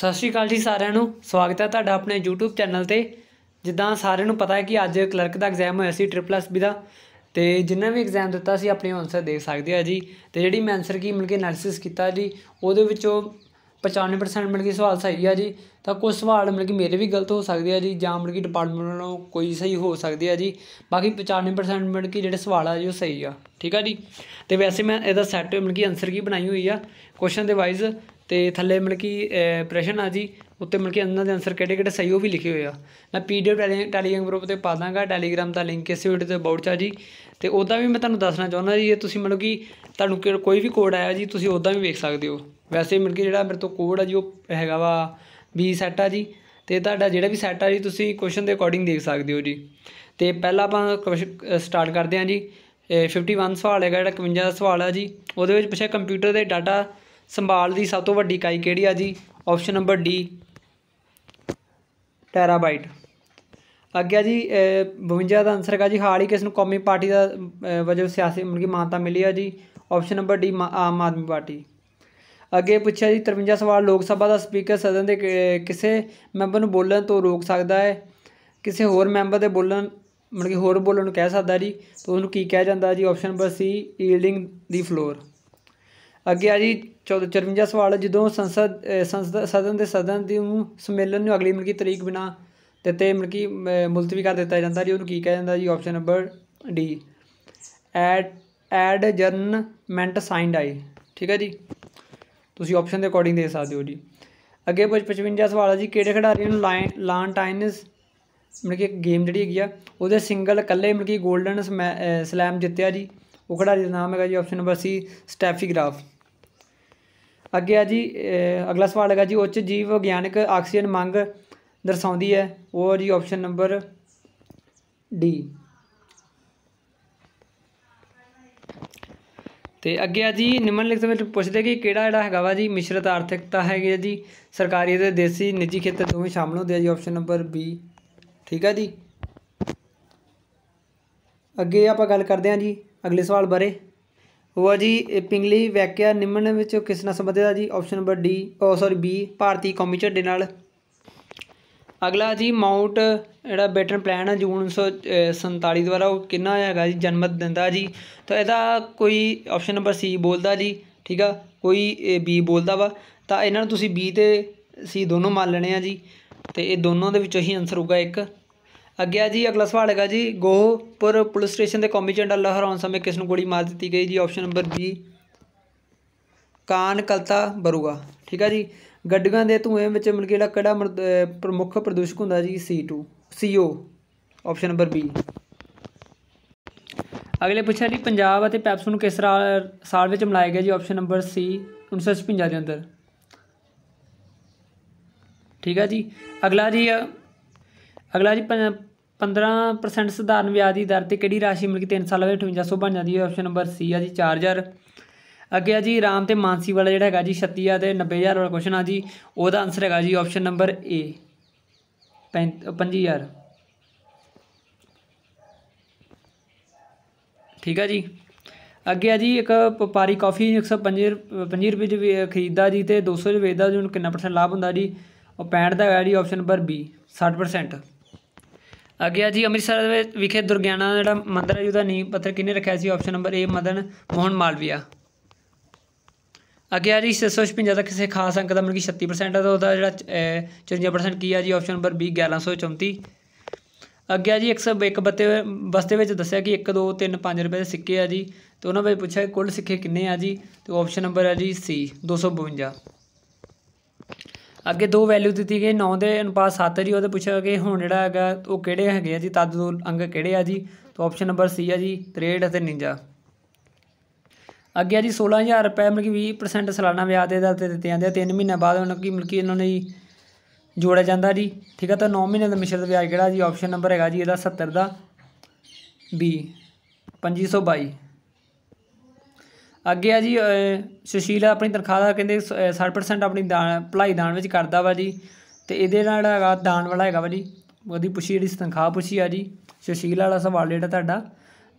ਸਤਿ ਸ਼੍ਰੀ ਅਕਾਲ ਜੀ ਸਾਰਿਆਂ ਨੂੰ ਸਵਾਗਤ ਹੈ ਤੁਹਾਡਾ ਆਪਣੇ YouTube ਚੈਨਲ ਤੇ ਜਿੱਦਾਂ ਸਾਰਿਆਂ ਨੂੰ ਪਤਾ ਹੈ ਕਿ ਅੱਜ ਕਲਰਕ ਦਾ ਐਗਜ਼ਾਮ ਹੋਇਆ ਸੀ ਟ੍ਰਿਪਲ ਐਸ ਬੀ ਦਾ ਤੇ ਜਿੰਨਾ ਵੀ ਐਗਜ਼ਾਮ ਦਿੱਤਾ ਸੀ ਆਪਣੇ ਆਨਸਰ ਦੇਖ ਸਕਦੇ ਆ ਜੀ ਤੇ ਜਿਹੜੀ ਮੈਂ ਆਨਸਰ ਕੀ ਮਿਲ ਕੇ ਐਨਾਲਿਸਿਸ ਕੀਤਾ ਜੀ ਉਹਦੇ ਵਿੱਚੋਂ 95% ਮਿਲ ਕੇ ਸਵਾਲ ਸਹੀ ਆ ਜੀ ਤਾਂ ਕੁਝ ਸਵਾਲ ਮਿਲ ਕੇ ਮੇਰੇ ਵੀ ਗਲਤ ਹੋ ਸਕਦੇ ਆ ਜੀ ਜਾਂ ਮਿਲ ਕੇ ਡਿਪਾਰਟਮੈਂਟ ਨਾਲੋਂ ਕੋਈ ਸਹੀ ਹੋ ਸਕਦੇ ਆ ਜੀ ਬਾਕੀ 95% ਮਿਲ ਕੇ ਜਿਹੜੇ ਸਵਾਲ ਆ ਜੀ ਉਹ ਸਹੀ ਆ ਠੀਕ ਆ ਜੀ ਤੇ ਵੈਸੇ ਮੈਂ ਇਹਦਾ ਸੈੱਟ ਮਿਲ ਕੇ ਆਨਸਰ ਕੀ ਬਣਾਈ ਹੋਈ ਆ ਕੁਐਸਚਨ ਦੇ ਵਾਈਜ਼ ਤੇ ਥੱਲੇ ਮਿਲ ਕੀ ਪ੍ਰਸ਼ਨ ਆ ਜੀ ਉੱਤੇ ਮਿਲ ਕੀ ਇਹਨਾਂ ਦੇ ਆਨਸਰ ਕਿਹੜੇ ਕਿਹੜੇ ਸਹੀ ਉਹ ਵੀ ਲਿਖੇ ਹੋਏ ਆ ਮੈਂ ਪੀਡੀਐਫ ਟੈਲੀਗ੍ਰਾਮ ਗਰੁੱਪ ਤੇ ਪਾ ਦਾਂਗਾ ਟੈਲੀਗ੍ਰਾਮ ਦਾ ਲਿੰਕ ਇਸ ਵੀਡੀਓ ਤੇ ਅਬਾਊਟ ਚਾ ਜੀ ਤੇ ਉਹਦਾ ਵੀ ਮੈਂ ਤੁਹਾਨੂੰ ਦੱਸਣਾ ਚਾਹੁੰਦਾ ਜੀ ਇਹ ਤੁਸੀਂ ਮਿਲ ਕੀ ਤੁਹਾਨੂੰ ਕੋਈ ਵੀ ਕੋਡ ਆਇਆ ਜੀ ਤੁਸੀਂ ਉਹਦਾ ਵੀ ਵੇਖ ਸਕਦੇ ਹੋ ਵੈਸੇ ਮਿਲ ਕੀ ਜਿਹੜਾ ਮੇਰੇ ਤੋਂ ਕੋਡ ਆ ਜੀ ਉਹ ਹੈਗਾ ਵਾ 20 ਸੈਟ ਆ ਜੀ ਤੇ ਤੁਹਾਡਾ ਜਿਹੜਾ ਵੀ ਸੈਟ ਆ ਜੀ ਤੁਸੀਂ ਕੁਐਸਚਨ ਦੇ ਅਕੋਰਡਿੰਗ ਦੇਖ ਸਕਦੇ ਹੋ ਜੀ ਤੇ ਪਹਿਲਾਂ ਆਪਾਂ ਸਟਾਰਟ ਕਰਦੇ ਹਾਂ ਜੀ 51 ਸਵਾਲ ਹੈਗਾ ਜਿਹੜਾ 51 ਦਾ ਸਵਾਲ ਆ ਜੀ ਉਹਦੇ ਵਿੱਚ ਪੁੱਛਿਆ ਕੰਪਿਊਟਰ ਦੇ ਡਾਟਾ ਸੰਭਾਲ ਦੀ ਸਭ ਤੋਂ ਵੱਡੀ ਇਕਾਈ ਕਿਹੜੀ ਆ ਜੀ ਆਪਸ਼ਨ ਨੰਬਰ ਡੀ ਟੈਰਾਬਾਈਟ ਅੱਗੇ ਆ ਜੀ 52 ਦਾ ਆਨਸਰ ਹੈਗਾ ਜੀ ਹਾਲ ਹੀ ਕਿਸ ਨੂੰ ਕੌਮੀ ਪਾਰਟੀ ਦਾ ਵਜੋਂ ਸਿਆਸੀ ਮਤਲਬ ਕਿ ਮਾਨਤਾ ਮਿਲੀ ਆ ਜੀ option number D Aam Aadmi Party ਅੱਗੇ ਪੁੱਛਿਆ ਜੀ 53 ਸਵਾਲ ਲੋਕ ਸਭਾ ਦਾ ਸਪੀਕਰ ਸਦਨ ਦੇ ਕਿਸੇ ਮੈਂਬਰ ਨੂੰ ਬੋਲਣ ਤੋਂ ਰੋਕ ਸਕਦਾ ਹੈ ਕਿਸੇ ਹੋਰ ਮੈਂਬਰ ਦੇ ਬੋਲਣ ਮਤਲਬ ਕਿ ਹੋਰ ਬੋਲਣ ਨੂੰ ਕਹਿ ਸਕਦਾ ਜੀ ਤਾਂ ਉਹਨੂੰ ਕੀ ਕਿਹਾ ਜਾਂਦਾ ਜੀ option number C yielding the floor ਅੱਗੇ ਆ ਜੀ 54 ਸਵਾਲ ਜਦੋਂ ਸੰਸਦ ਸਦਨ ਦੇ ਸਦਨ ਦੀ ਨੂੰ ਸੰਮੇਲਨ ਨੂੰ ਅਗਲੀ ਮਿਲਕੀ ਤਰੀਕ ਬਿਨਾ ਦਿੱਤੇ ਮਿਲਕੀ ਮੁਲਤਵੀ ਕਰ ਦਿੱਤਾ ਜਾਂਦਾ ਜੀ ਉਹਨੂੰ ਕੀ ਕਿਹਾ ਜਾਂਦਾ ਜੀ option number D ad adjournment sine die ਠੀਕ ਹੈ ਜੀ ਤੁਸੀਂ ਆਪਸ਼ਨ ਦੇ ਅਕੋਰਡਿੰਗ ਦੇ ਸਕਦੇ ਹੋ ਜੀ ਅੱਗੇ ਪੁੱਛ 55 ਸਵਾਲ ਹੈ ਜੀ ਕਿਹੜੇ ਖਿਡਾਰੀ ਨੂੰ ਲਾਂ ਟਾਈਨਸ ਮਿਲ ਕੇ ਗੇਮ ਜਿਹੜੀ ਹੈਗੀ ਆ ਉਹਦੇ ਸਿੰਗਲ ਇਕੱਲੇ ਮਿਲ ਕੇ 골ਡਨ ਸਲੈਮ ਜਿੱਤਿਆ ਜੀ ਉਹ ਖਿਡਾਰੀ ਦਾ ਨਾਮ ਹੈਗਾ ਜੀ option number C Steffi Graf ਅੱਗੇ ਆ ਜੀ ਅਗਲਾ ਸਵਾਲ ਹੈਗਾ ਜੀ ਉੱਚ ਜੀਵ ਵਿਗਿਆਨਿਕ ਆਕਸੀਜਨ ਮੰਗ ਦਰਸਾਉਂਦੀ ਹੈ ਉਹ ਜੀ ਆਪਸ਼ਨ ਨੰਬਰ ਡੀ ਤੇ ਅੱਗੇ ਆ ਜੀ ਨਿਮਨਲਿਖਤ ਵਿੱਚ ਪੁੱਛਦੇ ਕਿ ਕਿਹੜਾ ਜਿਹੜਾ ਹੈਗਾ ਵਾ ਜੀ ਮਿਸ਼ਰਤ ਆਰਥਿਕਤਾ ਹੈਗੀ ਹੈ ਜੀ ਸਰਕਾਰੀ ਅਤੇ ਦੇਸੀ ਨਿੱਜੀ ਖੇਤਰ ਦੋਵੇਂ ਸ਼ਾਮਲ ਹੁੰਦੇ ਆ ਜੀ ਆਪਸ਼ਨ ਨੰਬਰ ਬੀ ਠੀਕ ਆ ਜੀ ਅੱਗੇ ਆਪਾਂ ਗੱਲ ਕਰਦੇ ਹਾਂ ਜੀ ਅਗਲੇ ਸਵਾਲ ਬਾਰੇ ਹੋਆ ਜੀ ਪਿੰਗਲੀ ਵੈਕਿਆ ਨਿਮਨ ਵਿੱਚ ਕਿਸ ਨਾਲ ਸੰਬੰਧਿਤ ਹੈ ਜੀ option number D oh sorry B ਭਾਰਤੀ ਕੌਮੀ ਝੰਡੇ ਨਾਲ ਅਗਲਾ ਜੀ ਮਾਊਂਟ ਜਿਹੜਾ ਬੈਟਨ ਪਲਾਨ ਹੈ ਜੂਨ 1947 ਦੁਆਰਾ ਉਹ ਕਿੰਨਾ ਹੈਗਾ ਜੀ ਜਨਮਤ ਦਿੰਦਾ ਜੀ ਤਾਂ ਇਹਦਾ ਕੋਈ ਆਪਸ਼ਨ ਨੰਬਰ ਸੀ ਬੋਲਦਾ ਜੀ ਠੀਕ ਆ ਕੋਈ ਬੀ ਬੋਲਦਾ ਵਾ ਤਾਂ ਇਹਨਾਂ ਨੂੰ ਤੁਸੀਂ ਬੀ ਤੇ ਸੀ ਦੋਨੋਂ ਮੰਨ ਲੈਣੇ ਆ ਜੀ ਤੇ ਇਹ ਦੋਨੋਂ ਦੇ ਵਿੱਚੋਂ ਹੀ ਆਨਸਰ ਹੋਊਗਾ ਇੱਕ ਅੱਗੇ ਆ ਜੀ ਅਗਲਾ ਸਵਾਲ ਹੈਗਾ ਜੀ ਗੋਹਪੁਰ ਪੁਲਿਸ ਸਟੇਸ਼ਨ ਦੇ ਕਮਿਸ਼ਨਰ ਝੰਡਾ ਲਹਿਰਾਉਣ ਸਮੇਂ ਕਿਸ ਨੂੰ ਗੋਲੀ ਮਾਰ ਦਿੱਤੀ ਗਈ ਜੀ ਆਪਸ਼ਨ ਨੰਬਰ ਬੀ ਕਾਨ ਕਲਤਾ ਬਰੂਗਾ ਠੀਕ ਆ ਜੀ ਗੱਡੀਆਂ ਦੇ ਧੂਏ ਵਿੱਚ ਮਿਲ ਕੇ ਕਿਹੜਾ ਪ੍ਰਮੁੱਖ ਪ੍ਰਦੂਸ਼ਕ ਹੁੰਦਾ ਜੀ ਸੀ2 CO ਆਪਸ਼ਨ ਨੰਬਰ ਬੀ ਅਗਲੇ ਪੁੱਛਿਆ ਜੀ ਪੰਜਾਬ ਅਤੇ ਪੈਪਸੂ ਨੂੰ ਕਿਸ ਸਾਲ ਵਿੱਚ ਮਿਲਾਇਆ ਗਿਆ ਜੀ ਆਪਸ਼ਨ ਨੰਬਰ ਸੀ 1956 ਦੇ ਅੰਦਰ ਠੀਕ ਆ ਜੀ ਅਗਲਾ ਜੀ ਅਗਲਾ ਜੀ 15% ਸਧਾਰਨ ਵਿਆਜ ਦੀ ਦਰ ਤੇ ਕਿਹੜੀ ਰਾਸ਼ੀ ਮਿਲ ਕੇ 3 ਸਾਲਾਂ ਵਿੱਚ 5800 ਬਣ ਜਾਂਦੀ ਹੈ ਆਪਸ਼ਨ ਨੰਬਰ ਸੀ ਆ ਜੀ 4000 ਅੱਗੇ ਆ ਜੀ ਰਾਮ ਤੇ ਮਾਨਸੀ ਵਾਲਾ ਜਿਹੜਾ ਹੈਗਾ ਜੀ 36000 ਤੇ 90000 ਵਾਲਾ ਕੁਐਸਚਨ ਆ ਜੀ ਉਹਦਾ ਆਨਸਰ ਹੈਗਾ ਜੀ ਆਪਸ਼ਨ ਨੰਬਰ ਏ 5000 ਠੀਕ ਆ ਜੀ ਅੱਗੇ ਆ ਜੀ ਇੱਕ ਵਪਾਰੀ ਕਾਫੀ 150 50 ਰੁਪਏ ਦੀ ਖਰੀਦਦਾ ਜੀ ਤੇ 200 ਰੁਪਏ ਵੇਚਦਾ ਜੀ ਉਹਨੂੰ ਕਿੰਨਾ ਪਰਸੈਂਟ ਲਾਭ ਹੁੰਦਾ ਜੀ ਉਹ 65 ਦਾ ਹੈ ਜੀ ਆਪਸ਼ਨ ਨੰਬਰ ਬੀ 60% ਅੱਗੇ ਆ ਜੀ ਅੰਮ੍ਰਿਤਸਰ ਵਿਖੇ ਦੁਰਗਿਆਨਾ ਜਿਹੜਾ ਮੰਦਿਰ ਹੈ ਉਹਦਾ ਨੀਂਹ ਪੱਥਰ ਕਿਹਨੇ ਰੱਖਿਆ ਸੀ option number A Madan Mohan Malaviya ਅੱਗੇ ਆ ਜੀ 656 ਦਾ ਕਿਸੇ ਖਾਸ ਅੰਕ ਦਾ ਮਤਲਬ ਕਿ 36% ਹੈ ਤਾਂ ਉਹਦਾ ਜਿਹੜਾ 54% ਕੀ ਆ ਜੀ ਆਪਸ਼ਨ ਨੰਬਰ ਬੀ 1134 ਅੱਗੇ ਆ ਜੀ 101 ਬੱਤੇ ਬਸਤੇ ਵਿੱਚ ਦੱਸਿਆ ਕਿ 1 2 3 5 ਰੁਪਏ ਦੇ ਸਿੱਕੇ ਆ ਜੀ ਤੇ ਉਹਨਾਂ ਵਿੱਚ ਪੁੱਛਿਆ ਕਿ ਕੁੱਲ ਸਿੱਕੇ ਕਿੰਨੇ ਆ ਜੀ ਤੇ ਆਪਸ਼ਨ ਨੰਬਰ ਆ ਜੀ ਸੀ 252 ਅੱਗੇ ਦੋ ਵੈਲਿਊ ਦਿੱਤੀ ਗਈ 9 ਦੇ ਅਨੁਪਾਤ 7 ਜੀ ਉਹਦੇ ਪੁੱਛਿਆ ਕਿ ਹੁਣ ਜਿਹੜਾ ਹੈਗਾ ਉਹ ਕਿਹੜੇ ਹੈਗੇ ਆ ਜੀ ਤਦ ਦੋ ਅੰਗ ਕਿਹੜੇ ਆ ਜੀ ਤਾਂ ਆਪਸ਼ਨ ਨੰਬਰ ਸੀ ਆ ਜੀ 63 ਅਤੇ 49 ਅੱਗੇ ਆ ਜੀ 16000 ਰੁਪਏ ਮਿਲ ਕੇ 20% ਸਾਲਾਨਾ ਵਿਆਜ ਦੇ ਦਰ ਤੇ ਦਿੱਤੇ ਜਾਂਦੇ ਆ 3 ਮਹੀਨੇ ਬਾਅਦ ਉਹਨਾਂ ਕੀ ਮਤਲਬ ਕਿ ਇਹਨਾਂ ਨੇ ਜੀ ਜੋੜਿਆ ਜਾਂਦਾ ਜੀ ਠੀਕ ਆ ਤਾਂ 9 ਮਹੀਨੇ ਦਾ ਮਿਸ਼ਰਤ ਵਿਆਜ ਕਿਹੜਾ ਜੀ ਆਪਸ਼ਨ ਨੰਬਰ ਹੈਗਾ ਜੀ ਇਹਦਾ 70 ਦਾ ਬੀ 2522 ਅੱਗੇ ਆ ਜੀ ਸੁਸ਼ੀਲ ਆਪਣੀ ਤਨਖਾਹ ਦਾ ਕਹਿੰਦੇ 60% ਆਪਣੀ ਦਾਨ ਭਲਾਈ ਦਾਨ ਵਿੱਚ ਕਰਦਾ ਵਾ ਜੀ ਤੇ ਇਹਦੇ ਨਾਲ ਹੈਗਾ ਦਾਨ ਵਾਲਾ ਹੈਗਾ ਵਾ ਜੀ ਉਹਦੀ ਪੁੱਛੀ ਜਿਹੜੀ ਤਨਖਾਹ ਪੁੱਛੀ ਆ ਜੀ ਸੁਸ਼ੀਲ ਵਾਲਾ ਸਵਾਲ ਜਿਹੜਾ ਤੁਹਾਡਾ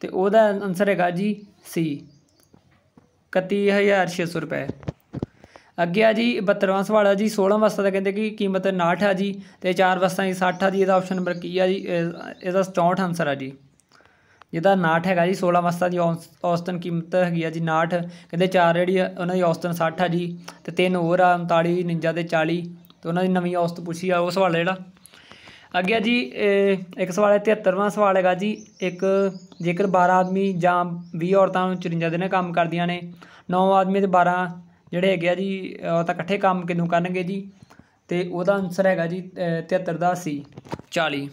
ਤੇ ਉਹਦਾ ਆਨਸਰ ਹੈਗਾ ਜੀ ਸੀ 31600 ਰੁਪਏ ਅੱਗੇ ਆ ਜੀ 72ਵਾਂ ਸਵਾਲ ਆ ਜੀ 16 ਵਸਤਾਂ ਦਾ ਕਹਿੰਦੇ ਕਿ ਕੀਮਤ 59 ਆ ਜੀ ਤੇ 4 ਵਸਤਾਂ ਦੀ 60 ਆ ਜੀ ਇਹਦਾ ਆਪਸ਼ਨ ਨੰਬਰ ਕੀ ਆ ਜੀ ਇਹਦਾ 64 ਆਨਸਰ ਆ ਜੀ ਜਿਹਦਾ 69 ਹੈਗਾ ਜੀ 16 ਵਸਤਾਂ ਦੀ ਔਸਤਨ ਕੀਮਤ ਹੈਗੀ ਆ ਜੀ 69 ਕਹਿੰਦੇ ਚਾਰ ਜਿਹੜੀ ਉਹਨਾਂ ਦੀ ਔਸਤਨ 60 ਆ ਜੀ ਤੇ ਤਿੰਨ ਹੋਰ ਆ 39 ਨਿੰਜਾ ਤੇ 40 ਤੇ ਉਹਨਾਂ ਦੀ ਨਵੀਂ ਔਸਤ ਪੁੱਛੀ ਆ ਉਹ ਸਵਾਲ ਜਿਹੜਾ ਅੱਗੇ ਆ ਜੀ ਇੱਕ ਸਵਾਲ ਹੈ 73ਵਾਂ ਸਵਾਲ ਹੈਗਾ ਜੀ ਇੱਕ ਜੇਕਰ 12 ਆਦਮੀ ਜਾਂ 20 ਔਰਤਾਂ ਨੂੰ 54 ਦਿਨ ਕੰਮ ਕਰਦੀਆਂ ਨੇ 9 ਆਦਮੀ ਤੇ 12 ਜਿਹੜੇ ਹੈਗੇ ਆ ਜੀ ਉਹ ਤਾਂ ਇਕੱਠੇ ਕੰਮ ਕਿਨੂੰ ਕਰਨਗੇ ਜੀ ਤੇ ਉਹਦਾ ਆਨਸਰ ਹੈਗਾ ਜੀ 73 ਦਾ ਸੀ 40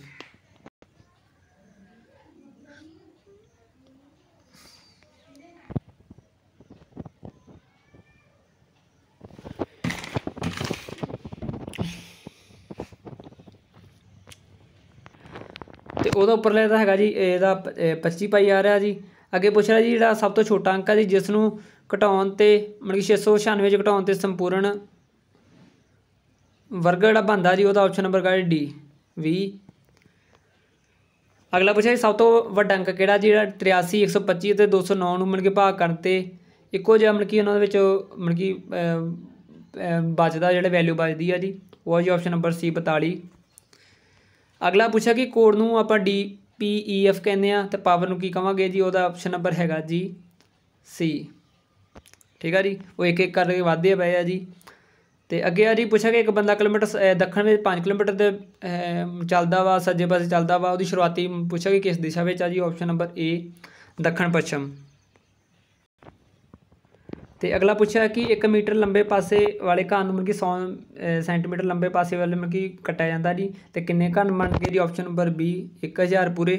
ਤੇ ਉਹਦਾ ਉੱਪਰਲੇ ਦਾ ਹੈਗਾ ਜੀ ਇਹਦਾ 25 ਪਾਈ ਆ ਰਿਹਾ ਜੀ ਅੱਗੇ ਪੁੱਛ ਰਿਹਾ ਜੀ ਜਿਹੜਾ ਸਭ ਤੋਂ ਛੋਟਾ ਅੰਕ ਹੈ ਜੀ ਜਿਸ ਨੂੰ ਘਟਾਉਣ ਤੇ ਮਤਲਬ ਕਿ 696 ਚ ਘਟਾਉਣ ਤੇ ਸੰਪੂਰਨ ਵਰਗ ਜਿਹੜਾ ਬੰਦਾ ਜੀ ਉਹਦਾ ਆਪਸ਼ਨ ਨੰਬਰ ਹੈਗਾ ਡੀ 20 ਅਗਲਾ ਪੁੱਛਿਆ ਜੀ ਸਭ ਤੋਂ ਵੱਡਾ ਅੰਕ ਕਿਹੜਾ ਜਿਹੜਾ 83 125 ਤੇ 209 ਨੂੰ ਮਿਲ ਕੇ ਭਾਗ ਕਰਨ ਤੇ ਇੱਕੋ ਜਿਹਾ ਮਨ ਕਿ ਉਹਨਾਂ ਦੇ ਵਿੱਚ ਮਨ ਕਿ ਬਚਦਾ ਜਿਹੜਾ ਵੈਲਿਊ ਬਚਦੀ ਆ ਜੀ ਉਹ ਆ ਜੀ ਆਪਸ਼ਨ ਨੰਬਰ ਸੀ 42 ਅਗਲਾ ਪੁੱਛਿਆ ਕਿ ਕੋਡ ਨੂੰ ਆਪਾਂ ਡੀ ਪੀ ਈ ਐਫ ਕਹਿੰਦੇ ਆ ਤੇ ਪਾਵਰ ਨੂੰ ਕੀ ਕਵਾਂਗੇ ਜੀ ਉਹਦਾ ਆਪਸ਼ਨ ਨੰਬਰ ਹੈਗਾ ਜੀ ਸੀ ਠੀਕ ਆ ਜੀ ਉਹ ਇੱਕ ਇੱਕ ਕਰਕੇ ਵਧਦੇ ਪਏ ਆ ਜੀ ਤੇ ਅੱਗੇ ਆ ਜੀ ਪੁੱਛਿਆ ਕਿ ਇੱਕ ਬੰਦਾ ਕਿਲੋਮੀਟਰ ਦੱਖਣ ਵਿੱਚ 5 ਕਿਲੋਮੀਟਰ ਤੇ ਚੱਲਦਾ ਵਾ ਸੱਜੇ ਪਾਸੇ ਚੱਲਦਾ ਵਾ ਉਹਦੀ ਸ਼ੁਰੂਆਤੀ ਪੁੱਛਿਆ ਕਿ ਕਿਸ ਦਿਸ਼ਾ ਵਿੱਚ ਆ ਜੀ ਆਪਸ਼ਨ ਨੰਬਰ ਏ ਦੱਖਣ ਪੱਛਮ ਤੇ ਅਗਲਾ ਪੁੱਛਿਆ ਕਿ 1 ਮੀਟਰ ਲੰਬੇ ਪਾਸੇ ਵਾਲੇ ਘਾਹ ਨੂੰ ਮਨ ਕੀ 100 ਸੈਂਟੀਮੀਟਰ ਲੰਬੇ ਪਾਸੇ ਵਾਲੇ ਮਨ ਕੀ ਕੱਟਿਆ ਜਾਂਦਾ ਜੀ ਤੇ ਕਿੰਨੇ ਘਨ ਕੇ ਜੀ ਆਪਸ਼ਨ ਨੰਬਰ ਬੀ 1000 ਪੂਰੇ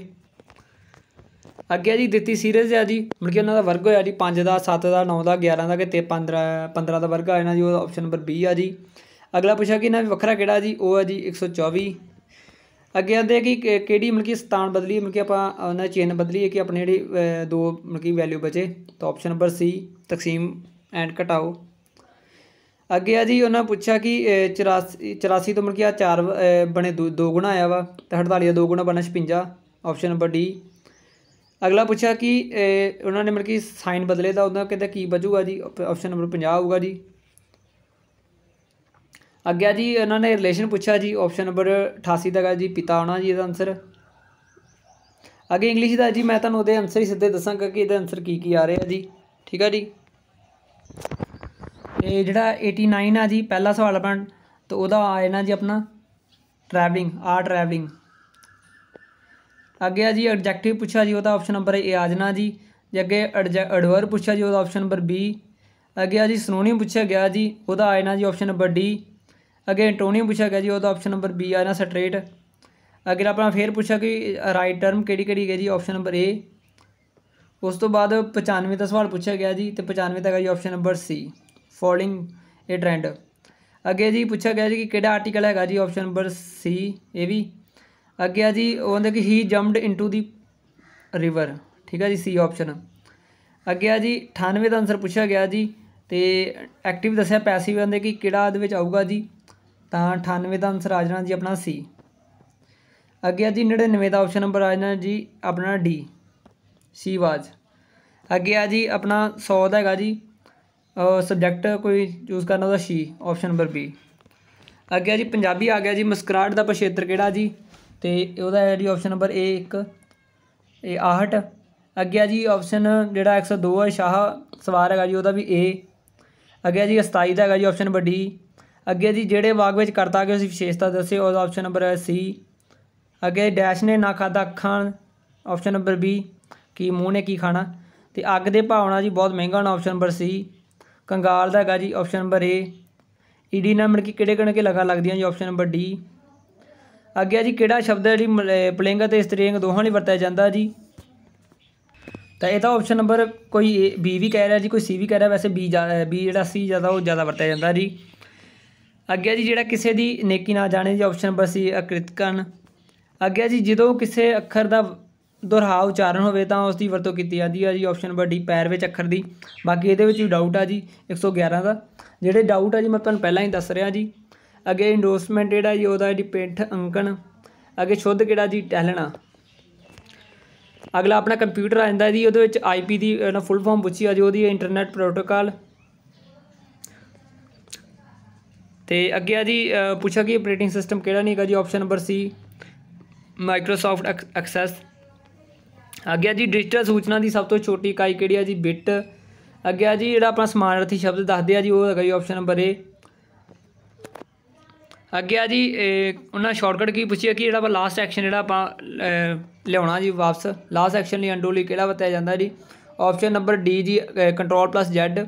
ਅੱਗੇ ਜੀ ਦਿੱਤੀ ਸੀਰੀਜ਼ ਆ ਜੀ ਮਨ ਕੀ ਉਹਨਾਂ ਦਾ ਵਰਗ ਹੋਇਆ ਜੀ 5 ਦਾ 7 ਦਾ 9 ਦਾ 11 ਦਾ ਤੇ 15 15 ਦਾ ਵਰਗ ਆ ਇਹਨਾਂ ਜੀ ਉਹ ਆਪਸ਼ਨ ਨੰਬਰ ਬੀ ਆ ਜੀ ਅਗਲਾ ਪੁੱਛਿਆ ਕਿ ਇਹਨਾਂ ਵਿੱਚ ਵੱਖਰਾ ਕਿਹੜਾ ਜੀ ਉਹ ਆ ਜੀ 124 ਅੱਗੇ ਆਂਦੇ ਕਿ ਕਿਹੜੀ ਮਨ ਕੀ ਸਥਾਨ ਬਦਲੀ ਮਨ ਕੀ ਆਪਾਂ ਉਹਨਾਂ ਚਿੰਨ ਬਦਲੀ ਕਿ ਆਪਣੇ ਜਿਹੜੇ ਦੋ ਮਨ ਕੀ ਵੈਲਿਊ ਬਚੇ ਤਾਂ ਆਪਸ਼ਨ ਨੰਬਰ ਸੀ ਤਕਸੀਮ ਐਂਡ ਘਟਾਓ ਅੱਗੇ ਆ ਜੀ ਉਹਨਾਂ ਪੁੱਛਿਆ ਕਿ 84 84 ਤੋਂ ਮਿਲ ਕੇ ਆ 4 ਬਣੇ ਦੋ ਗੁਣਾ ਆਇਆ ਵਾ ਤੇ 48 ਦਾ ਦੋ ਗੁਣਾ ਬਣਾ 56 ਆਪਸ਼ਨ ਨੰਬਰ ਡੀ ਅਗਲਾ ਪੁੱਛਿਆ ਕਿ ਉਹਨਾਂ ਨੇ ਮਿਲ ਕਿ ਸਾਈਨ ਬਦਲੇ ਦਾ ਉਹਦਾ ਕਹਿੰਦਾ ਕੀ ਬਚੂਗਾ ਜੀ ਆਪਸ਼ਨ ਨੰਬਰ 50 ਆਊਗਾ ਜੀ ਅੱਗੇ ਆ ਜੀ ਉਹਨਾਂ ਨੇ ਰਿਲੇਸ਼ਨ ਪੁੱਛਿਆ ਜੀ ਆਪਸ਼ਨ ਨੰਬਰ 88 ਦਾ ਗਾ ਜੀ ਪਿਤਾ ਆਉਣਾ ਜੀ ਇਹਦਾ ਆਨਸਰ ਅੱਗੇ ਇੰਗਲਿਸ਼ ਦਾ ਜੀ ਮੈਂ ਤੁਹਾਨੂੰ ਉਹਦੇ ਆਨਸਰ ਹੀ ਸਿੱਧੇ ਦੱਸਾਂਗਾ ਕਿ ਇਹਦਾ ਆਨਸਰ ਕੀ ਕੀ ਆ ਰਿਹਾ ਜੀ ਠੀਕ ਆ ਜੀ ਇਹ ਜਿਹੜਾ 89 ਆ ਜੀ ਪਹਿਲਾ ਸਵਾਲ ਬਣ ਤੇ ਉਹਦਾ ਆ ਜਾਣਾ ਜੀ ਆਪਣਾ ਟਰੈਵਲਿੰਗ ਆ ਟਰੈਵਲਿੰਗ ਅੱਗੇ ਆ ਜੀ ਐਡਜੈਕਟਿਵ ਪੁੱਛਿਆ ਜੀ ਉਹਦਾ ਆਪਸ਼ਨ ਨੰਬਰ ਏ ਆ ਜਾਣਾ ਜੀ ਜੇ ਅੱਗੇ ਐਡਵਰ ਪੁੱਛਿਆ ਜੀ ਉਹਦਾ ਆਪਸ਼ਨ ਨੰਬਰ ਬੀ ਅੱਗੇ ਆ ਜੀ ਸਿਨੋਨਿਮ ਪੁੱਛਿਆ ਗਿਆ ਜੀ ਉਹਦਾ ਆ ਜਾਣਾ ਜੀ ਆਪਸ਼ਨ ਨੰਬਰ ਡੀ ਅੱਗੇ ਐਂਟੋਨੀਮ ਪੁੱਛਿਆ ਗਿਆ ਜੀ ਉਹਦਾ ਆਪਸ਼ਨ ਨੰਬਰ ਬੀ ਆ ਜਾਣਾ ਸਟ੍ਰੇਟ ਅਗਰ ਆਪਣਾ ਫੇਰ ਪੁੱਛਿਆ ਕਿ ਰਾਈਟ ਟਰਮ ਕਿਹੜੀ ਕਿਹੜੀ ਹੈ ਜੀ ਆਪਸ਼ਨ ਨੰਬਰ ਏ ਉਸ ਤੋਂ ਬਾਅਦ 95 ਦਾ ਸਵਾਲ ਪੁੱਛਿਆ ਗਿਆ ਜੀ ਤੇ 95 ਦਾ ਹੈਗਾ ਜੀ ਆਪਸ਼ਨ ਨੰਬਰ ਸੀ ਫੋਲੋਇੰਗ ਇਹ ਟ੍ਰੈਂਡ ਅੱਗੇ ਜੀ ਪੁੱਛਿਆ ਗਿਆ ਜੀ ਕਿ ਕਿਹੜਾ ਆਰਟੀਕਲ ਹੈਗਾ ਜੀ ਆਪਸ਼ਨ ਨੰਬਰ ਸੀ ਇਹ ਵੀ ਅੱਗੇ ਆ ਜੀ ਉਹ ਹੁੰਦਾ ਕਿ ਹੀ ਜੰਪਡ ਇਨਟੂ ਦੀ ਰਿਵਰ ਠੀਕ ਹੈ ਜੀ ਸੀ ਆਪਸ਼ਨ ਅੱਗੇ ਆ ਜੀ 98 ਦਾ ਆਨਸਰ ਪੁੱਛਿਆ ਗਿਆ ਜੀ ਤੇ ਐਕਟਿਵ ਦੱਸਿਆ ਪੈਸਿਵ ਕਹਿੰਦੇ ਕਿ ਕਿਹੜਾ ਇਹਦੇ ਵਿੱਚ ਆਊਗਾ ਜੀ ਤਾਂ 98 ਦਾ ਆਨਸਰ ਆ ਜਾਣਾ ਜੀ ਆਪਣਾ ਸੀ ਅੱਗੇ ਆ ਜੀ 99 ਦਾ ਆਪਸ਼ਨ ਨੰਬਰ ਆ ਜਾਣਾ ਜੀ ਆਪਣਾ ਡੀ ਸੀਵਾਜ ਅੱਗੇ ਆ ਜੀ ਆਪਣਾ 100 ਦਾ ਹੈਗਾ ਜੀ ਸਬਜੈਕਟ ਕੋਈ ਚੂਜ਼ ਕਰਨਾ ਦਾ ਸ਼ੀ ਆਪਸ਼ਨ ਨੰਬਰ ਬੀ ਅੱਗੇ ਆ ਜੀ ਪੰਜਾਬੀ ਆ ਗਿਆ ਜੀ ਮਸਕਰਾਟ ਦਾ ਪਛੇਤਰ ਕਿਹੜਾ ਜੀ ਤੇ ਉਹਦਾ ਹੈ ਜੀ ਆਪਸ਼ਨ ਨੰਬਰ ਏ 1 ਇਹ ਆਹਟ ਅੱਗੇ ਆ ਜੀ ਆਪਸ਼ਨ ਜਿਹੜਾ 102 ਹੈ ਸ਼ਾਹ ਸਵਾਰ ਹੈਗਾ ਜੀ ਉਹਦਾ ਵੀ ਏ ਅੱਗੇ ਆ ਜੀ 27 ਦਾ ਹੈਗਾ ਜੀ ਆਪਸ਼ਨ ਨੰਬਰ ਡੀ ਅੱਗੇ ਜੀ ਜਿਹੜੇ ਵਾਕ ਵਿੱਚ ਕਰਤਾ ਕਿ ਉਸ ਵਿਸ਼ੇਸ਼ਤਾ ਦੱਸੇ ਉਹਦਾ ਆਪਸ਼ਨ ਨੰਬਰ ਹੈ ਸੀ ਅੱਗੇ ਡੈਸ਼ ਨੇ ਨਾ ਖਾਦਾ ਖਾਣ ਆਪਸ਼ਨ ਨੰਬਰ ਬੀ ਕਿ ਮੂੰਹ ਨੇ ਕੀ ਖਾਣਾ ਤੇ ਅੱਗ ਦੇ ਭਾਵਨਾ ਜੀ ਬਹੁਤ ਮਹਿੰਗਾ ਨਾ ਆਪਸ਼ਨ ਨੰਬਰ ਸੀ ਕੰਗਾਲ ਦਾ ਹੈਗਾ ਜੀ ਆਪਸ਼ਨ ਨੰਬਰ ਏ ਈਡੀ ਨਾਲ ਮਿਲ ਕੇ ਕਿਹੜੇ ਕਿਹੜੇ ਕੇ ਲਗਾ ਲੱਗਦੀਆਂ ਜੀ ਆਪਸ਼ਨ ਨੰਬਰ ਡੀ ਅੱਗੇ ਜੀ ਕਿਹੜਾ ਸ਼ਬਦ ਹੈ ਜਿਹੜੀ ਪਲਿੰਗ ਅਤੇ ਇਸਤਰੀਂਗ ਦੋਹਾਂ ਲਈ ਵਰਤਿਆ ਜਾਂਦਾ ਜੀ ਤਾਂ ਇਹ ਤਾਂ ਆਪਸ਼ਨ ਨੰਬਰ ਕੋਈ ਬੀ ਵੀ ਕਹਿ ਰਿਹਾ ਜੀ ਕੋਈ ਸੀ ਵੀ ਕਹਿ ਰਿਹਾ ਵੈਸੇ ਬੀ ਬੀ ਜਿਹੜਾ ਸੀ ਜ਼ਿਆਦਾ ਉਹ ਜ਼ਿਆਦਾ ਵਰਤਿਆ ਜਾਂਦਾ ਜੀ ਅੱਗੇ ਜੀ ਜਿਹੜਾ ਕਿਸੇ ਦੀ ਨੇਕੀ ਨਾ ਜਾਣੇ ਜੀ ਆਪਸ਼ਨ ਨੰਬਰ ਸੀ ਅਕ੍ਰਿਤਕਨ ਅੱਗੇ ਜੀ ਜਦੋਂ ਕਿਸੇ ਅੱਖਰ ਦਾ ਦੁਹਰਾ ਉਚਾਰਨ ਹੋਵੇ ਤਾਂ ਉਸ ਦੀ ਵਰਤੋਂ ਕੀਤੀ ਜਾਂਦੀ ਹੈ ਜੀ ਆਪਸ਼ਨ ਨੰਬਰ ਡੀ ਪੈਰ ਵਿੱਚ ਅੱਖਰ ਦੀ ਬਾਕੀ ਇਹਦੇ ਵਿੱਚ ਵੀ ਡਾਊਟ ਆ ਜੀ 111 ਦਾ ਜਿਹੜੇ ਡਾਊਟ ਆ ਜੀ ਮੈਂ ਤੁਹਾਨੂੰ ਪਹਿਲਾਂ ਹੀ ਦੱਸ ਰਿਹਾ ਜੀ ਅੱਗੇ ਇੰਡੋਸਮੈਂਟ ਜਿਹੜਾ ਜੀ ਉਹਦਾ ਜੀ ਪਿੰਠ ਅੰਕਣ ਅੱਗੇ ਸ਼ੁੱਧ ਕਿਹੜਾ ਜੀ ਟਹਿਲਣਾ ਅਗਲਾ ਆਪਣਾ ਕੰਪਿਊਟਰ ਆ ਜਾਂਦਾ ਜੀ ਉਹਦੇ ਵਿੱਚ ਆਈਪੀ ਦੀ ਫੁੱਲ ਫਾਰਮ ਪੁੱਛੀ ਆ ਜੀ ਉਹਦੀ ਇੰਟਰਨੈਟ ਪ੍ਰੋਟੋਕਾਲ ਤੇ ਅੱਗੇ ਆ ਜੀ ਪੁੱਛਿਆ ਕਿ ਆਪਰੇਟਿੰਗ ਸਿਸਟਮ ਕਿਹੜਾ ਨਹੀਂ ਹੈਗਾ ਜੀ option number C Microsoft Access ਅੱਗੇ ਜੀ ਡਿਜੀਟਲ ਸੂਚਨਾ ਦੀ ਸਭ ਤੋਂ ਛੋਟੀ ਇਕਾਈ ਕਿਹੜੀ ਆ ਜੀ ਬਿਟ ਅੱਗੇ ਜੀ ਜਿਹੜਾ ਆਪਣਾ ਸਮਾਨਾਰਥੀ ਸ਼ਬਦ ਦੱਸਦੇ ਆ ਜੀ ਉਹ ਹੈਗਾ ਜੀ ਆਪਸ਼ਨ ਨੰਬਰ ਏ ਅੱਗੇ ਆ ਜੀ ਉਹਨਾਂ ਸ਼ਾਰਟਕਟ ਕੀ ਪੁੱਛਿਆ ਕਿ ਜਿਹੜਾ ਆਪਾਂ ਲਾਸਟ ਐਕਸ਼ਨ ਜਿਹੜਾ ਆਪਾਂ ਲਿਆਉਣਾ ਜੀ ਵਾਪਸ ਲਾਸਟ ਐਕਸ਼ਨ ਲਈ ਅਨਡੂ ਲਈ ਕਿਹੜਾ ਬਤਾਇਆ ਜਾਂਦਾ ਜੀ ਆਪਸ਼ਨ ਨੰਬਰ ਡੀ ਜੀ ਕੰਟਰੋਲ ਪਲੱਸ ਜ਼ੈਡ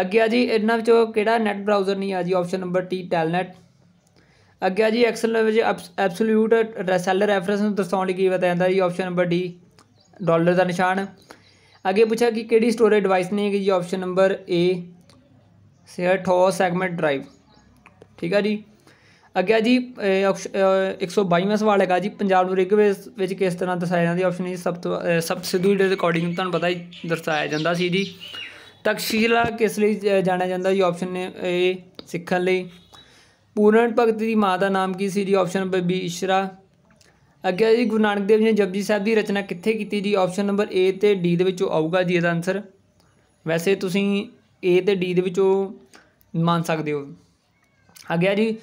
ਅੱਗੇ ਆ ਜੀ ਇਹਨਾਂ ਵਿੱਚੋਂ ਕਿਹੜਾ ਨੈਟ ਬ੍ਰਾਊਜ਼ਰ ਨਹੀਂ ਆ ਜੀ ਆਪਸ਼ਨ ਨੰਬਰ ਟੀ ਟੈਲਨੈਟ ਅੱਗੇ ਆ ਜੀ ਐਕਸਲ ਵਿੱਚ ਐਬਸੋਲੂਟ ਸੈਲਰ ਰੈਫਰੈਂਸ ਨੂੰ ਦਰਸਾਉਣ ਲਈ ਕੀ ਬਤਾਇਆ ਜਾਂਦਾ ਜੀ ਆਪਸ਼ਨ ਨੰਬਰ ਡੀ ਡਾਲਰ ਦਾ ਨਿਸ਼ਾਨ ਅੱਗੇ ਪੁੱਛਿਆ ਕਿ ਕਿਹੜੀ ਸਟੋਰੇਜ ਡਿਵਾਈਸ ਨੇ ਕਿ ਜੀ ਆਪਸ਼ਨ ਨੰਬਰ ਏ ਸਿਆਠੋ ਸੈਗਮੈਂਟ ਡਰਾਈਵ ਠੀਕ ਹੈ ਜੀ ਅੱਗੇ ਜੀ 122ਵਾਂ ਸਵਾਲ ਹੈਗਾ ਜੀ ਪੰਜਾਬ ਨੂੰ ਰਿਗਵੇਸ ਵਿੱਚ ਕਿਸ ਤਰ੍ਹਾਂ ਦਰਸਾਇਆ ਜਾਂਦਾ ਆਪਸ਼ਨ ਇਸ ਸਭ ਤੋਂ ਸਭ ਸਿੱਧੂ ਦੇ ਅਕੋਰਡਿੰਗ ਤੁਹਾਨੂੰ ਪਤਾ ਹੀ ਦਰਸਾਇਆ ਜਾਂਦਾ ਸੀ ਜੀ ਤਕਸ਼ੀਲਾ ਕਿਸ ਲਈ ਜਾਣਿਆ ਜਾਂਦਾ ਜੀ ਆਪਸ਼ਨ ਏ ਸਿੱਖਣ ਲਈ ਪੂਰਨ ਭਗਤ ਦੀ ਮਾਂ ਦਾ ਨਾਮ ਕੀ ਸੀ ਜੀ ਆਪਸ਼ਨ ਬੀ ਇਸ਼ਰਾ ਅੱਗੇ ਜੀ ਗੁਰੂ ਨਾਨਕ ਦੇਵ ਜੀ ਨੇ ਜਪਜੀ ਸਾਹਿਬ ਦੀ ਰਚਨਾ ਕਿੱਥੇ ਕੀਤੀ ਜੀ ਆਪਸ਼ਨ ਨੰਬਰ A ਤੇ D ਦੇ ਵਿੱਚੋਂ ਆਊਗਾ ਜੀ ਇਹਦਾ ਆਨਸਰ ਵੈਸੇ ਤੁਸੀਂ A ਤੇ D ਦੇ ਵਿੱਚੋਂ ਮੰਨ ਸਕਦੇ ਹੋ ਅੱਗੇ ਜੀ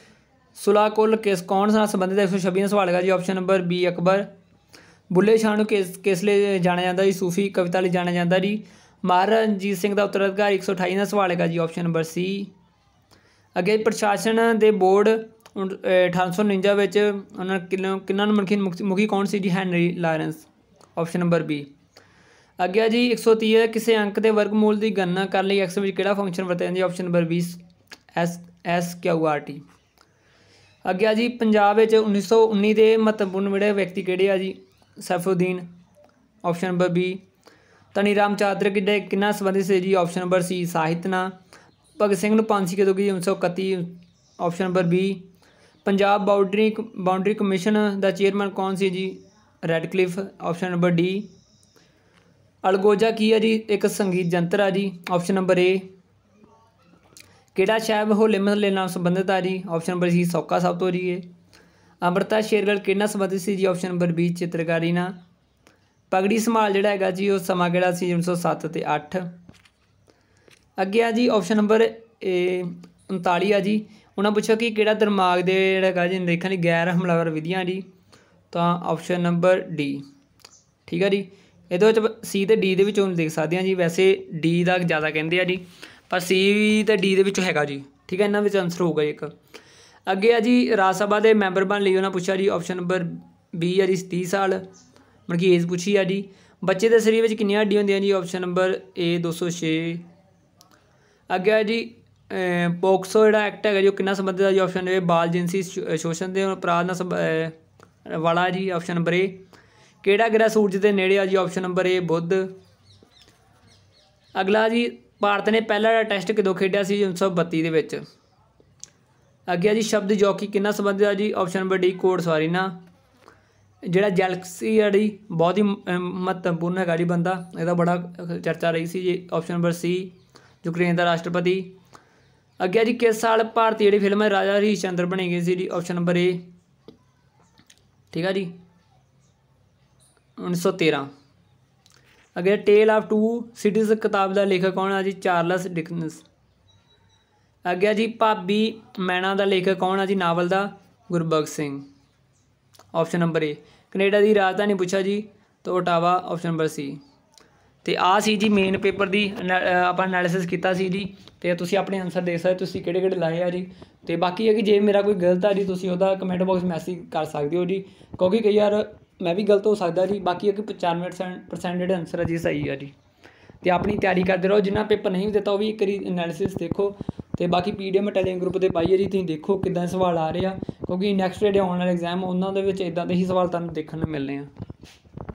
ਸੁਲਾ ਕੁੱਲ ਕਿਸ ਕੌਣ ਨਾਲ ਸੰਬੰਧਿਤ ਹੈ 126 ਦਾ ਸਵਾਲ ਹੈਗਾ ਜੀ option number B Akbar Bulleh Shah ਨੂੰ ਕਿਸ ਕਿਸ ਲਈ ਜਾਣਿਆ ਜਾਂਦਾ ਜੀ ਸੂਫੀ ਕਵਿਤਾ ਲਈ ਜਾਣਿਆ ਜਾਂਦਾ ਜੀ ਮਹਾਰਾਜ ਰਣਜੀਤ ਸਿੰਘ ਦਾ ਉਤਰਾਧਿਕਾਰ 128 ਦਾ ਸਵਾਲ ਹੈਗਾ ਜੀ ਆਪਸ਼ਨ ਨੰਬਰ ਸੀ ਅੱਗੇ ਪ੍ਰਸ਼ਾਸਨ ਦੇ ਬੋਰਡ 1849 ਵਿੱਚ ਉਹਨਾਂ ਕਿੰਨਾ ਕਿੰਨਾ ਮੁਖੀ ਮੁਖੀ ਕੌਣ ਸੀ ਜੀ Henry Lawrence option number B ਅੱਗੇ ਜੀ 130 ਹੈ ਕਿਸੇ ਅੰਕ ਦੇ ਵਰਗਮੂਲ ਦੀ ਗਣਨਾ ਕਰਨ ਲਈ ਐਕਸ ਵਿੱਚ ਕਿਹੜਾ ਫੰਕਸ਼ਨ ਵਰਤਿਆ ਜਾਂਦਾ option number 20 S S Q R T ਅੱਗੇ ਜੀ ਪੰਜਾਬ ਵਿੱਚ 1919 ਦੇ ਮਹੱਤਵਪੂਰਨ ਵਿੜੇ ਵਿਅਕਤੀ ਕਿਹੜੇ ਆ ਜੀ ਸਫੂਦੀਨ ਆਪਸ਼ਨ ਨੰਬਰ ਬੀ ਤਨੀ ਰਾਮ ਚਾਦਰ ਕਿੱਡੇ ਕਿੰਨਾ ਸੰਬੰਧਿਤ ਸੀ ਜੀ ਆਪਸ਼ਨ ਨੰਬਰ ਸੀ ਸਾਹਿਤਨਾ ਭਗਤ ਸਿੰਘ ਨੂੰ ਸੀ ਕਿਦੋਂ ਗਈ 1931 option number B Punjab boundary boundary commission ਦਾ ਚੇਅਰਮੈਨ ਕੌਣ ਸੀ ਜੀ ਰੈਡਕਲਿਫ ਆਪਸ਼ਨ ਨੰਬਰ ਡੀ ਅਲਗੋਜਾ ਕੀ ਹੈ ਜੀ ਇੱਕ ਸੰਗੀਤ ਜੰਤਰ ਆ ਜੀ ਆਪਸ਼ਨ ਨੰਬਰ ਏ ਕਿਹੜਾ ਸ਼ਹਿਬ ਹੋਲੇ ਮਹੱਲੇ ਨਾਲ ਸੰਬੰਧਿਤ ਆ ਜੀ ਆਪਸ਼ਨ ਨੰਬਰ ਸੀ ਸੌਕਾ ਸਭ ਤੋਂ ਜੀ ਇਹ ਅੰਮ੍ਰਿਤਾ ਸ਼ੇਰਗਲ ਕਿੰਨਾ ਸੰਬੰਧਿਤ ਸੀ ਜੀ ਆਪਸ਼ਨ ਨੰਬਰ ਬੀ ਚਿੱਤਰਕਾਰੀ ਨਾਲ ਪਗੜੀ ਸੰਭਾਲ ਜਿਹੜਾ ਹੈਗਾ ਜੀ ਉਹ ਸਮਾਂ ਕਿਹੜਾ ਸੀ 1907 ਤੇ 8 ਅੱਗੇ ਆ ਜੀ ਆਪਸ਼ਨ ਨੰਬਰ ਏ 39 ਆ ਜੀ ਉਹਨਾਂ ਪੁੱਛਿਆ ਕਿ ਕਿਹੜਾ ਦਿਮਾਗ ਦੇ ਜਿਹੜਾ ਕਹਿੰਦੇ ਨੇ ਦੇਖਣ ਲਈ ਗੈਰ ਹਮਲਾਵਰ ਵਿਧੀਆਂ ਜੀ ਤਾਂ ਆਪਸ਼ਨ ਨੰਬਰ ਡੀ ਠੀਕ ਹੈ ਜੀ ਇਹਦੇ ਵਿੱਚ ਸੀ ਤੇ ਡੀ ਦੇ ਵਿੱਚੋਂ ਦੇਖ ਸਕਦੇ ਆ ਜੀ ਵੈਸੇ ਡੀ ਦਾ ਜ਼ਿਆਦਾ ਕਹਿੰਦੇ ਆ ਜੀ ਪਰ ਸੀ ਤੇ ਡੀ ਦੇ ਵਿੱਚ ਹੈਗਾ ਜੀ ਠੀਕ ਹੈ ਇਹਨਾਂ ਵਿੱਚ ਆਨਸਰ ਹੋਊਗਾ ਇੱਕ ਅੱਗੇ ਆ ਜੀ ਰਾਜ ਸਭਾ ਦੇ ਮੈਂਬਰ ਬਣ ਲਈ ਉਹਨਾਂ ਪੁੱਛਿਆ ਜੀ ਆਪਸ਼ਨ ਨੰਬਰ ਬੀ ਆ ਜੀ 30 ਸਾਲ ਮਤਲਬ ਕਿ ਏਜ ਪੁੱਛੀ ਆ ਜੀ ਬੱਚੇ ਦੇ ਸਰੀਰ ਵਿੱਚ ਕਿੰਨੀਆਂ ਹੱਡੀਆਂ ਹੁੰਦੀਆਂ ਜੀ ਆਪਸ਼ਨ ਨੰਬਰ ਏ 206 ਅੱਗੇ ਆ ਜੀ ਪੋਕਸੋ ਜਿਹੜਾ ਐਕਟ ਹੈਗਾ ਜੋ ਕਿੰਨਾ ਸੰਬੰਧਿਤ ਹੈ ਜੀ ਆਪਸ਼ਨ ਏ ਬਾਲ ਜਿੰਸੀ ਸ਼ੋਸ਼ਣ ਦੇ ਅਪਰਾਧ ਨਾਲ ਵਾਲਾ ਜੀ ਆਪਸ਼ਨ ਨੰਬਰ ਏ ਕਿਹੜਾ ਗ੍ਰਹਿ ਸੂਰਜ ਦੇ ਨੇੜੇ ਆ ਜੀ ਆਪਸ਼ਨ ਨੰਬਰ ਏ ਬੁੱਧ ਅਗਲਾ ਜੀ ਭਾਰਤ ਨੇ ਪਹਿਲਾ ਟੈਸਟ ਕਦੋਂ ਖੇਡਿਆ ਸੀ 1932 ਦੇ ਵਿੱਚ ਅੱਗੇ ਆ ਜੀ ਸ਼ਬਦ ਜੌਕੀ ਕਿੰਨਾ ਸੰਬੰਧਿਤ ਹੈ ਜੀ ਆਪਸ਼ਨ ਨੰਬਰ ਡੀ ਕੋਡ ਸਵਾਰੀ ਨਾ ਜਿਹੜਾ ਜੈਲਕਸੀ ਆ ਜੀ ਬਹੁਤ ਹੀ ਮਹੱਤਵਪੂਰਨ ਹੈਗਾ ਜੀ ਬੰਦਾ ਇਹਦਾ ਬੜਾ ਚਰਚਾ ਰਹੀ ਸੀ ਜੀ ਆਪਸ਼ਨ ਨੰਬਰ ਸੀ ਯੂਕਰੇਨ ਦਾ ਰਾਸ਼ਟਰਪਤੀ ਅੱਗੇ ਜੀ ਕਿਸ ਸਾਲ ਭਾਰਤੀ ਜਿਹੜੀ ਫਿਲਮ ਹੈ ਰਾਜਾ ਹਰੀਸ਼ ਚੰਦਰ ਬਣੀ ਗਈ ਸੀ ਜੀ ਆਪਸ਼ਨ ਨੰਬਰ ਏ ਠੀਕ ਆ ਜੀ 1913 ਅੱਗੇ ਟੇਲ ਆਫ ਟੂ ਸਿਟੀਜ਼ ਕਿਤਾਬ ਦਾ ਲੇਖਕ ਕੌਣ ਆ ਜੀ ਚਾਰਲਸ ਡਿਕਨਸ ਅੱਗੇ ਜੀ ਭਾਬੀ ਮੈਣਾ ਦਾ ਲੇਖਕ ਕੌਣ ਆ ਜੀ ਨਾਵਲ ਦਾ Gurbakhsh Singh option number A Canada ਦੀ ਰਾਜਧਾਨੀ ਪੁੱਛਿਆ ਜੀ ਤਾਂ ਓਟਾਵਾ ਆਪਸ਼ਨ ਨੰਬਰ ਸੀ ਤੇ ਆ ਸੀ ਜੀ ਮੇਨ ਪੇਪਰ ਦੀ ਆਪਾਂ ਐਨਾਲਿਸਿਸ ਕੀਤਾ ਸੀ ਜੀ ਤੇ ਤੁਸੀਂ ਆਪਣੇ ਆਨਸਰ ਦੇਖ ਸਕਦੇ ਤੁਸੀਂ ਕਿਹੜੇ ਕਿਹੜੇ ਲਾਏ ਆ ਜੀ ਤੇ ਬਾਕੀ ਹੈ ਕਿ ਜੇ ਮੇਰਾ ਕੋਈ ਗਲਤ ਆ ਜੀ ਤੁਸੀਂ ਉਹਦਾ ਕਮੈਂਟ ਬਾਕਸ ਮੈਸੇਜ ਕਰ ਸਕਦੇ ਹੋ ਜੀ ਕਿਉਂਕਿ ਕਈ ਯਾਰ ਮੈਂ ਵੀ ਗਲਤ ਹੋ ਸਕਦਾ ਜੀ ਬਾਕੀ ਹੈ ਕਿ 95% ਜਿਹੜਾ ਆਨਸਰ ਆ ਜੀ ਸਹੀ ਆ ਜੀ ਤੇ ਆਪਣੀ ਤਿਆਰੀ ਕਰਦੇ ਰਹੋ ਜਿਨ੍ਹਾਂ ਪੇਪਰ ਨਹੀਂ ਦਿੱਤਾ ਉਹ ਵੀ ਇੱਕ ਵਾਰੀ ਐਨਾਲਿਸਿਸ ਦੇਖੋ ਤੇ ਬਾਕੀ ਪੀਡੀਐਮ ਟੈਲੀਗ੍ਰਾਮ ਗਰੁੱਪ ਤੇ ਪਾਈਏ ਜੀ ਤੁਸੀਂ ਦੇਖੋ ਕਿਦਾਂ ਸਵਾਲ ਆ ਰਹੇ ਆ ਕਿਉਂਕਿ ਨੈਕਸਟ ਡੇ ਆਉਣ ਵਾਲੇ ਐਗਜ਼ਾਮ ਉਹਨਾਂ ਦੇ ਵਿੱਚ ਇਦਾਂ ਦੇ ਹੀ ਸਵਾਲ ਤੁਹਾਨੂੰ ਦੇਖਣ ਨੂੰ ਮਿਲਣੇ ਆ